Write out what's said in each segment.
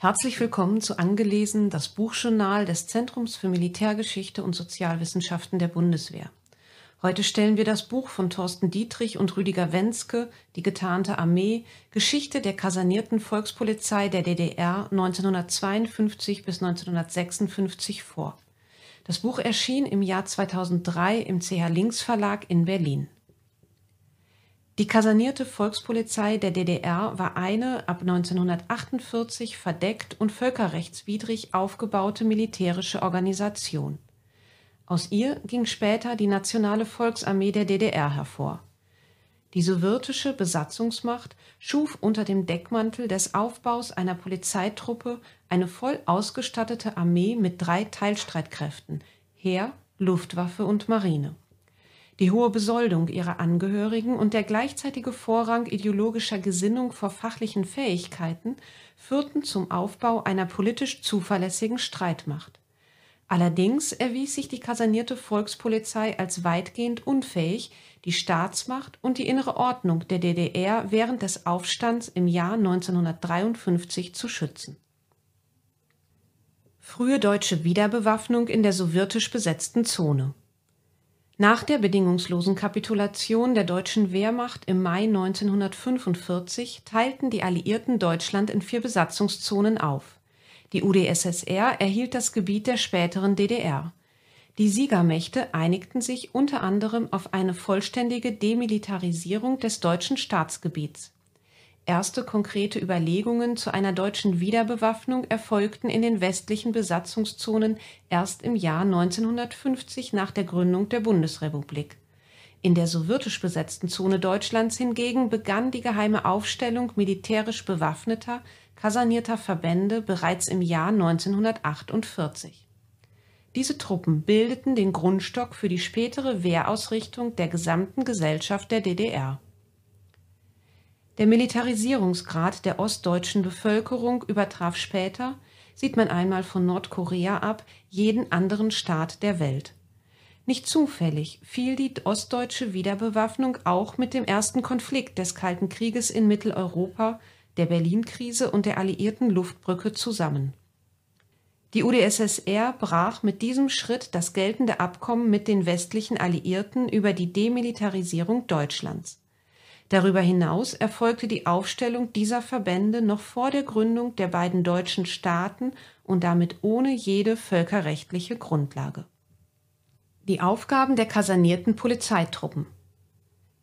Herzlich willkommen zu Angelesen, das Buchjournal des Zentrums für Militärgeschichte und Sozialwissenschaften der Bundeswehr. Heute stellen wir das Buch von Thorsten Dietrich und Rüdiger Wenske, Die getarnte Armee, Geschichte der kasernierten Volkspolizei der DDR 1952 bis 1956 vor. Das Buch erschien im Jahr 2003 im CH Links Verlag in Berlin. Die kasernierte Volkspolizei der DDR war eine ab 1948 verdeckt und völkerrechtswidrig aufgebaute militärische Organisation. Aus ihr ging später die Nationale Volksarmee der DDR hervor. Die sowjetische Besatzungsmacht schuf unter dem Deckmantel des Aufbaus einer Polizeitruppe eine voll ausgestattete Armee mit drei Teilstreitkräften Heer, Luftwaffe und Marine die hohe Besoldung ihrer Angehörigen und der gleichzeitige Vorrang ideologischer Gesinnung vor fachlichen Fähigkeiten führten zum Aufbau einer politisch zuverlässigen Streitmacht. Allerdings erwies sich die kasanierte Volkspolizei als weitgehend unfähig, die Staatsmacht und die innere Ordnung der DDR während des Aufstands im Jahr 1953 zu schützen. Frühe deutsche Wiederbewaffnung in der sowjetisch besetzten Zone nach der bedingungslosen Kapitulation der deutschen Wehrmacht im Mai 1945 teilten die Alliierten Deutschland in vier Besatzungszonen auf. Die UdSSR erhielt das Gebiet der späteren DDR. Die Siegermächte einigten sich unter anderem auf eine vollständige Demilitarisierung des deutschen Staatsgebiets Erste konkrete Überlegungen zu einer deutschen Wiederbewaffnung erfolgten in den westlichen Besatzungszonen erst im Jahr 1950 nach der Gründung der Bundesrepublik. In der sowjetisch besetzten Zone Deutschlands hingegen begann die geheime Aufstellung militärisch bewaffneter, kasernierter Verbände bereits im Jahr 1948. Diese Truppen bildeten den Grundstock für die spätere Wehrausrichtung der gesamten Gesellschaft der DDR der Militarisierungsgrad der ostdeutschen Bevölkerung übertraf später – sieht man einmal von Nordkorea ab – jeden anderen Staat der Welt. Nicht zufällig fiel die ostdeutsche Wiederbewaffnung auch mit dem ersten Konflikt des Kalten Krieges in Mitteleuropa, der Berlin-Krise und der alliierten Luftbrücke zusammen. Die UdSSR brach mit diesem Schritt das geltende Abkommen mit den westlichen Alliierten über die Demilitarisierung Deutschlands Darüber hinaus erfolgte die Aufstellung dieser Verbände noch vor der Gründung der beiden deutschen Staaten und damit ohne jede völkerrechtliche Grundlage. Die Aufgaben der kasernierten Polizeitruppen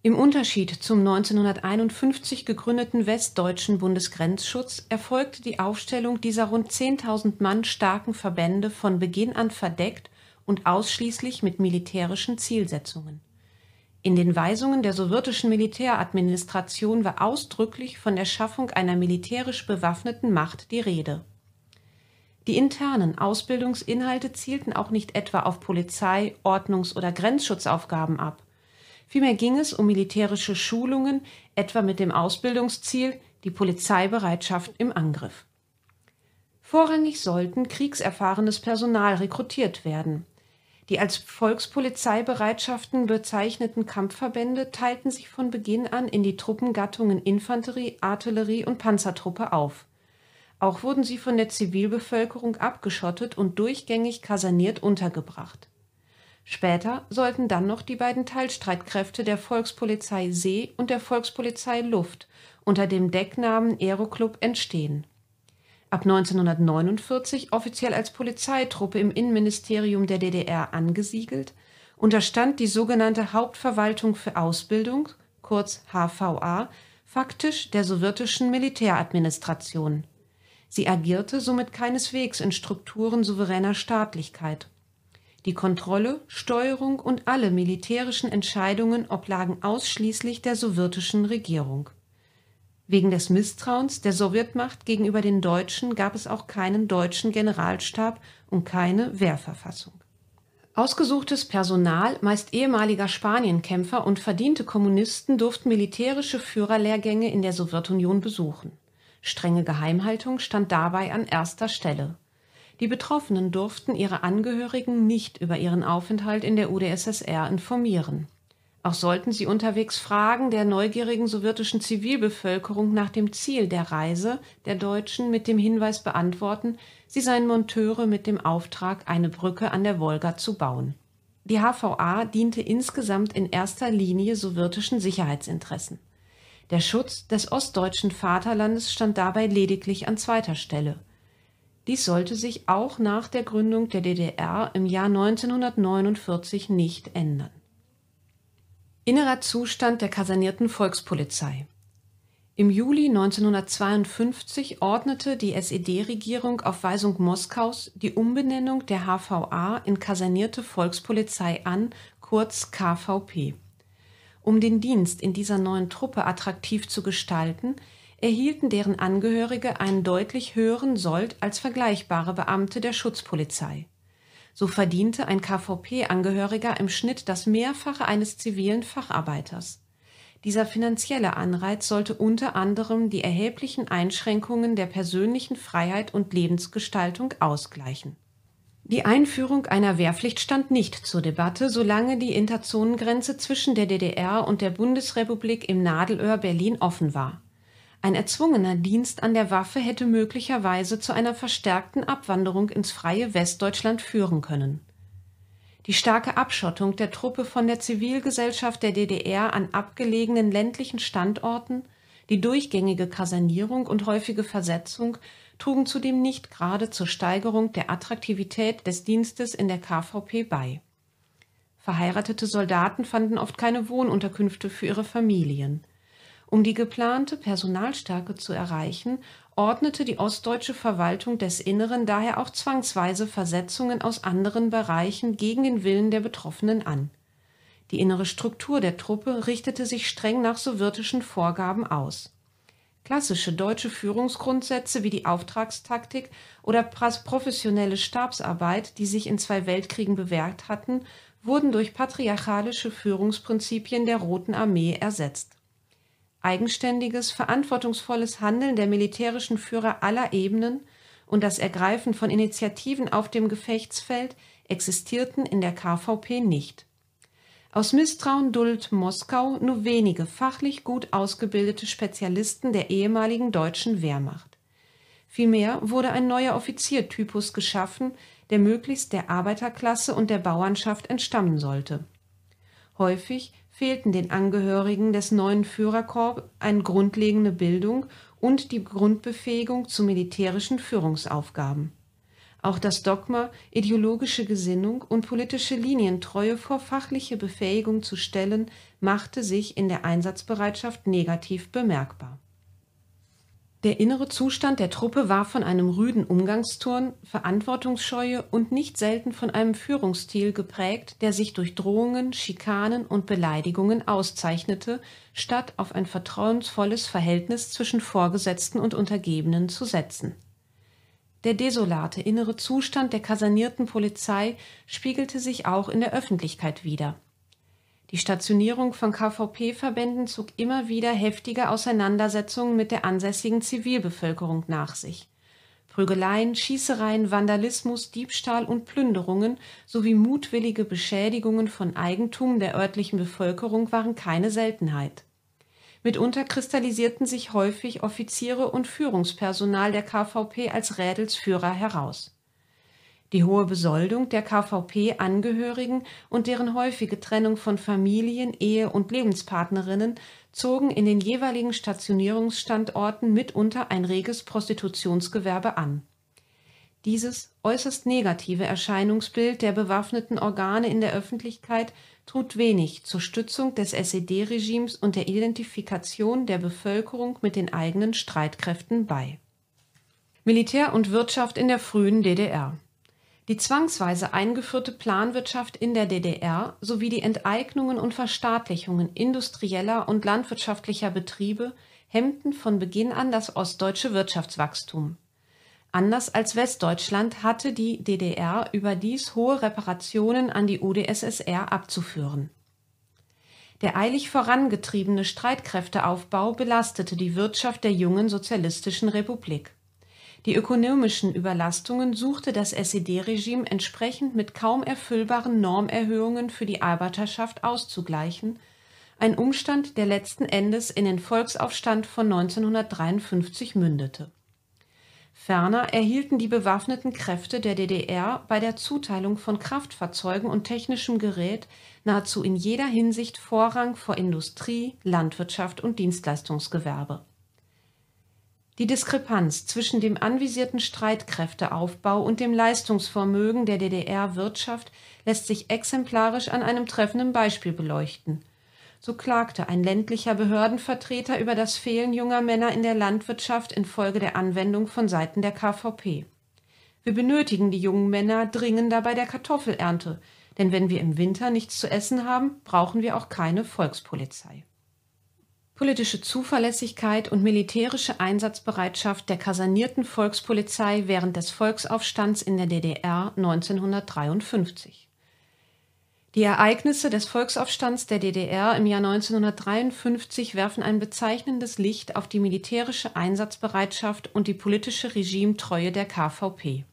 Im Unterschied zum 1951 gegründeten Westdeutschen Bundesgrenzschutz erfolgte die Aufstellung dieser rund 10.000 Mann starken Verbände von Beginn an verdeckt und ausschließlich mit militärischen Zielsetzungen in den Weisungen der sowjetischen Militäradministration war ausdrücklich von der Schaffung einer militärisch bewaffneten Macht die Rede. Die internen Ausbildungsinhalte zielten auch nicht etwa auf Polizei Ordnungs oder Grenzschutzaufgaben ab, vielmehr ging es um militärische Schulungen, etwa mit dem Ausbildungsziel die Polizeibereitschaft im Angriff. Vorrangig sollten kriegserfahrenes Personal rekrutiert werden die als Volkspolizeibereitschaften bezeichneten Kampfverbände teilten sich von Beginn an in die Truppengattungen Infanterie, Artillerie und Panzertruppe auf. Auch wurden sie von der Zivilbevölkerung abgeschottet und durchgängig kaserniert untergebracht. Später sollten dann noch die beiden Teilstreitkräfte der Volkspolizei See und der Volkspolizei Luft unter dem Decknamen Aeroclub entstehen ab 1949 offiziell als Polizeitruppe im Innenministerium der DDR angesiegelt, unterstand die sogenannte Hauptverwaltung für Ausbildung kurz (HVA) faktisch der sowjetischen Militäradministration. Sie agierte somit keineswegs in Strukturen souveräner Staatlichkeit. Die Kontrolle, Steuerung und alle militärischen Entscheidungen oblagen ausschließlich der sowjetischen Regierung Wegen des Misstrauens der Sowjetmacht gegenüber den Deutschen gab es auch keinen deutschen Generalstab und keine Wehrverfassung. Ausgesuchtes Personal, meist ehemaliger Spanienkämpfer und verdiente Kommunisten durften militärische Führerlehrgänge in der Sowjetunion besuchen. Strenge Geheimhaltung stand dabei an erster Stelle. Die Betroffenen durften ihre Angehörigen nicht über ihren Aufenthalt in der UdSSR informieren auch sollten Sie unterwegs Fragen der neugierigen sowjetischen Zivilbevölkerung nach dem Ziel der Reise der Deutschen mit dem Hinweis beantworten, sie seien Monteure mit dem Auftrag, eine Brücke an der Wolga zu bauen. Die HVA diente insgesamt in erster Linie sowjetischen Sicherheitsinteressen. Der Schutz des ostdeutschen Vaterlandes stand dabei lediglich an zweiter Stelle. Dies sollte sich auch nach der Gründung der DDR im Jahr 1949 nicht ändern. Innerer Zustand der kasernierten Volkspolizei. Im Juli 1952 ordnete die SED-Regierung auf Weisung Moskaus die Umbenennung der HVA in Kasernierte Volkspolizei an, kurz KVP. Um den Dienst in dieser neuen Truppe attraktiv zu gestalten, erhielten deren Angehörige einen deutlich höheren Sold als vergleichbare Beamte der Schutzpolizei so verdiente ein KVP-Angehöriger im Schnitt das Mehrfache eines zivilen Facharbeiters. Dieser finanzielle Anreiz sollte unter anderem die erheblichen Einschränkungen der persönlichen Freiheit und Lebensgestaltung ausgleichen. Die Einführung einer Wehrpflicht stand nicht zur Debatte, solange die Interzonengrenze zwischen der DDR und der Bundesrepublik im Nadelöhr Berlin offen war. Ein erzwungener Dienst an der Waffe hätte möglicherweise zu einer verstärkten Abwanderung ins freie Westdeutschland führen können. Die starke Abschottung der Truppe von der Zivilgesellschaft der DDR an abgelegenen ländlichen Standorten, die durchgängige Kasernierung und häufige Versetzung trugen zudem nicht gerade zur Steigerung der Attraktivität des Dienstes in der KVP bei. Verheiratete Soldaten fanden oft keine Wohnunterkünfte für ihre Familien um die geplante Personalstärke zu erreichen, ordnete die ostdeutsche Verwaltung des Inneren daher auch zwangsweise Versetzungen aus anderen Bereichen gegen den Willen der Betroffenen an. Die innere Struktur der Truppe richtete sich streng nach sowjetischen Vorgaben aus. Klassische deutsche Führungsgrundsätze wie die Auftragstaktik oder professionelle Stabsarbeit, die sich in zwei Weltkriegen bewährt hatten, wurden durch patriarchalische Führungsprinzipien der Roten Armee ersetzt eigenständiges, verantwortungsvolles Handeln der militärischen Führer aller Ebenen und das Ergreifen von Initiativen auf dem Gefechtsfeld existierten in der KVP nicht. Aus Misstrauen duld Moskau nur wenige fachlich gut ausgebildete Spezialisten der ehemaligen deutschen Wehrmacht. Vielmehr wurde ein neuer Offiziertypus geschaffen, der möglichst der Arbeiterklasse und der Bauernschaft entstammen sollte. Häufig fehlten den Angehörigen des neuen Führerkorps eine grundlegende Bildung und die Grundbefähigung zu militärischen Führungsaufgaben. Auch das Dogma, ideologische Gesinnung und politische Linientreue vor fachliche Befähigung zu stellen, machte sich in der Einsatzbereitschaft negativ bemerkbar der innere Zustand der Truppe war von einem rüden Umgangsturn, Verantwortungsscheue und nicht selten von einem Führungsstil geprägt, der sich durch Drohungen, Schikanen und Beleidigungen auszeichnete, statt auf ein vertrauensvolles Verhältnis zwischen Vorgesetzten und Untergebenen zu setzen. Der desolate innere Zustand der kasernierten Polizei spiegelte sich auch in der Öffentlichkeit wider die Stationierung von KVP-Verbänden zog immer wieder heftige Auseinandersetzungen mit der ansässigen Zivilbevölkerung nach sich. Prügeleien, Schießereien, Vandalismus, Diebstahl und Plünderungen sowie mutwillige Beschädigungen von Eigentum der örtlichen Bevölkerung waren keine Seltenheit. Mitunter kristallisierten sich häufig Offiziere und Führungspersonal der KVP als Rädelsführer heraus die hohe Besoldung der KVP-Angehörigen und deren häufige Trennung von Familien, Ehe und Lebenspartnerinnen zogen in den jeweiligen Stationierungsstandorten mitunter ein reges Prostitutionsgewerbe an. Dieses äußerst negative Erscheinungsbild der bewaffneten Organe in der Öffentlichkeit trug wenig zur Stützung des SED-Regimes und der Identifikation der Bevölkerung mit den eigenen Streitkräften bei. Militär und Wirtschaft in der frühen DDR die zwangsweise eingeführte Planwirtschaft in der DDR sowie die Enteignungen und Verstaatlichungen industrieller und landwirtschaftlicher Betriebe hemmten von Beginn an das ostdeutsche Wirtschaftswachstum. Anders als Westdeutschland hatte die DDR überdies hohe Reparationen an die UdSSR abzuführen. Der eilig vorangetriebene Streitkräfteaufbau belastete die Wirtschaft der jungen sozialistischen Republik die ökonomischen Überlastungen suchte das SED-Regime entsprechend mit kaum erfüllbaren Normerhöhungen für die Arbeiterschaft auszugleichen, ein Umstand, der letzten Endes in den Volksaufstand von 1953 mündete. Ferner erhielten die bewaffneten Kräfte der DDR bei der Zuteilung von Kraftfahrzeugen und technischem Gerät nahezu in jeder Hinsicht Vorrang vor Industrie, Landwirtschaft und Dienstleistungsgewerbe die Diskrepanz zwischen dem anvisierten Streitkräfteaufbau und dem Leistungsvermögen der DDR-Wirtschaft lässt sich exemplarisch an einem treffenden Beispiel beleuchten. So klagte ein ländlicher Behördenvertreter über das Fehlen junger Männer in der Landwirtschaft infolge der Anwendung von Seiten der KVP. Wir benötigen die jungen Männer dringender bei der Kartoffelernte, denn wenn wir im Winter nichts zu essen haben, brauchen wir auch keine Volkspolizei politische Zuverlässigkeit und militärische Einsatzbereitschaft der kasernierten Volkspolizei während des Volksaufstands in der DDR 1953. Die Ereignisse des Volksaufstands der DDR im Jahr 1953 werfen ein bezeichnendes Licht auf die militärische Einsatzbereitschaft und die politische Regimetreue der KVP.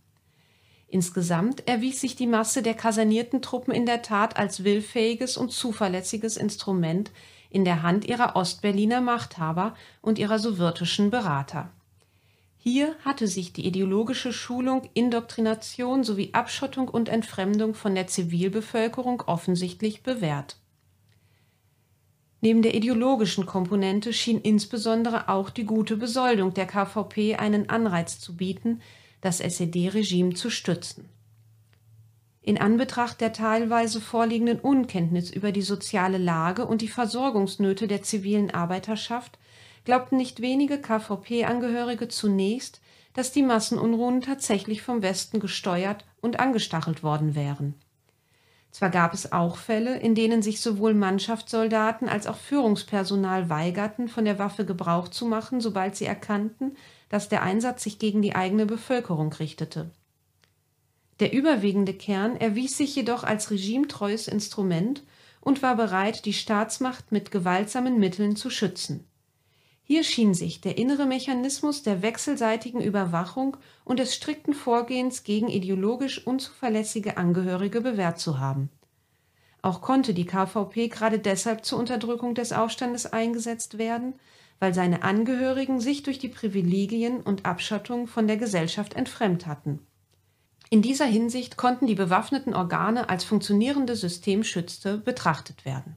Insgesamt erwies sich die Masse der kasernierten Truppen in der Tat als willfähiges und zuverlässiges Instrument in der Hand ihrer Ostberliner Machthaber und ihrer sowjetischen Berater. Hier hatte sich die ideologische Schulung, Indoktrination sowie Abschottung und Entfremdung von der Zivilbevölkerung offensichtlich bewährt. Neben der ideologischen Komponente schien insbesondere auch die gute Besoldung der KVP einen Anreiz zu bieten, das SED-Regime zu stützen in Anbetracht der teilweise vorliegenden Unkenntnis über die soziale Lage und die Versorgungsnöte der zivilen Arbeiterschaft glaubten nicht wenige KVP-Angehörige zunächst, dass die Massenunruhen tatsächlich vom Westen gesteuert und angestachelt worden wären. Zwar gab es auch Fälle, in denen sich sowohl Mannschaftssoldaten als auch Führungspersonal weigerten, von der Waffe Gebrauch zu machen, sobald sie erkannten, dass der Einsatz sich gegen die eigene Bevölkerung richtete der überwiegende Kern erwies sich jedoch als regimetreues Instrument und war bereit, die Staatsmacht mit gewaltsamen Mitteln zu schützen. Hier schien sich der innere Mechanismus der wechselseitigen Überwachung und des strikten Vorgehens gegen ideologisch unzuverlässige Angehörige bewährt zu haben. Auch konnte die KVP gerade deshalb zur Unterdrückung des Aufstandes eingesetzt werden, weil seine Angehörigen sich durch die Privilegien und Abschottung von der Gesellschaft entfremd hatten in dieser Hinsicht konnten die bewaffneten Organe als funktionierende Systemschützte betrachtet werden.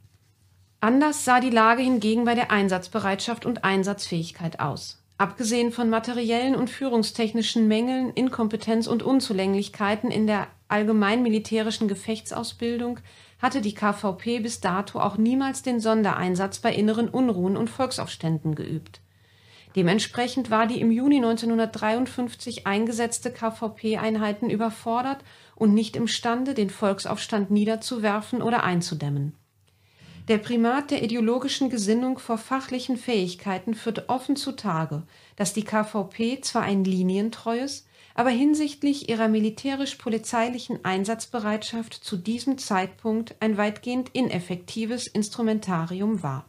Anders sah die Lage hingegen bei der Einsatzbereitschaft und Einsatzfähigkeit aus. Abgesehen von materiellen und führungstechnischen Mängeln, Inkompetenz und Unzulänglichkeiten in der allgemeinmilitärischen Gefechtsausbildung hatte die KVP bis dato auch niemals den Sondereinsatz bei inneren Unruhen und Volksaufständen geübt Dementsprechend war die im Juni 1953 eingesetzte KVP-Einheiten überfordert und nicht imstande, den Volksaufstand niederzuwerfen oder einzudämmen. Der Primat der ideologischen Gesinnung vor fachlichen Fähigkeiten führte offen zutage, dass die KVP zwar ein linientreues, aber hinsichtlich ihrer militärisch-polizeilichen Einsatzbereitschaft zu diesem Zeitpunkt ein weitgehend ineffektives Instrumentarium war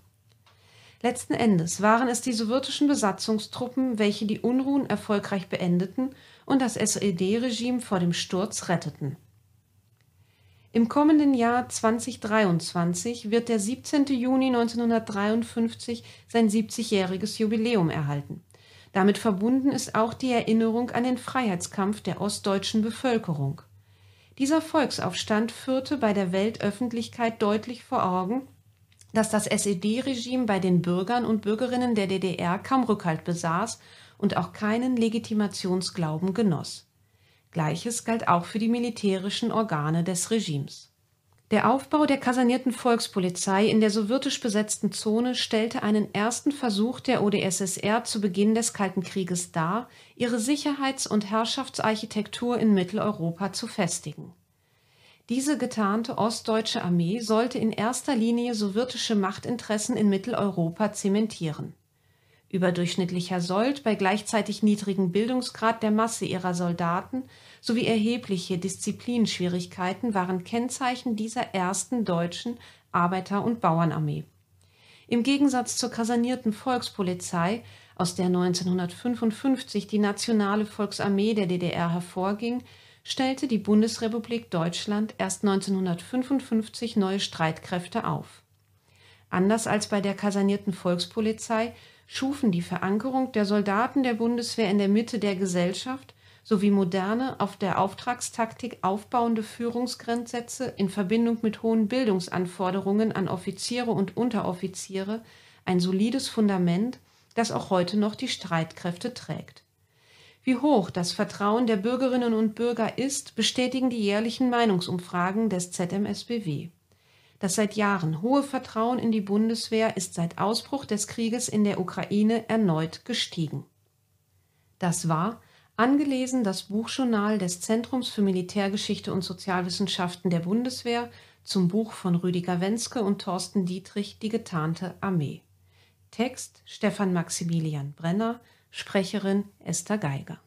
Letzten Endes waren es die sowjetischen Besatzungstruppen, welche die Unruhen erfolgreich beendeten und das SED-Regime vor dem Sturz retteten. Im kommenden Jahr 2023 wird der 17. Juni 1953 sein 70-jähriges Jubiläum erhalten. Damit verbunden ist auch die Erinnerung an den Freiheitskampf der ostdeutschen Bevölkerung. Dieser Volksaufstand führte bei der Weltöffentlichkeit deutlich vor Augen, dass das SED-Regime bei den Bürgern und Bürgerinnen der DDR kaum Rückhalt besaß und auch keinen Legitimationsglauben genoss. Gleiches galt auch für die militärischen Organe des Regimes. Der Aufbau der kasernierten Volkspolizei in der sowjetisch besetzten Zone stellte einen ersten Versuch der ODSSR zu Beginn des Kalten Krieges dar, ihre Sicherheits- und Herrschaftsarchitektur in Mitteleuropa zu festigen diese getarnte ostdeutsche Armee sollte in erster Linie sowjetische Machtinteressen in Mitteleuropa zementieren. Überdurchschnittlicher Sold bei gleichzeitig niedrigem Bildungsgrad der Masse ihrer Soldaten sowie erhebliche Disziplinschwierigkeiten waren Kennzeichen dieser ersten deutschen Arbeiter und Bauernarmee. Im Gegensatz zur kasernierten Volkspolizei, aus der 1955 die Nationale Volksarmee der DDR hervorging stellte die Bundesrepublik Deutschland erst 1955 neue Streitkräfte auf. Anders als bei der kasernierten Volkspolizei schufen die Verankerung der Soldaten der Bundeswehr in der Mitte der Gesellschaft sowie moderne, auf der Auftragstaktik aufbauende Führungsgrenzsätze in Verbindung mit hohen Bildungsanforderungen an Offiziere und Unteroffiziere ein solides Fundament, das auch heute noch die Streitkräfte trägt wie hoch das Vertrauen der Bürgerinnen und Bürger ist, bestätigen die jährlichen Meinungsumfragen des ZMSBW. Das seit Jahren hohe Vertrauen in die Bundeswehr ist seit Ausbruch des Krieges in der Ukraine erneut gestiegen. Das war, angelesen das Buchjournal des Zentrums für Militärgeschichte und Sozialwissenschaften der Bundeswehr zum Buch von Rüdiger Wenske und Thorsten Dietrich Die getarnte Armee. Text Stefan Maximilian Brenner Sprecherin Esther Geiger.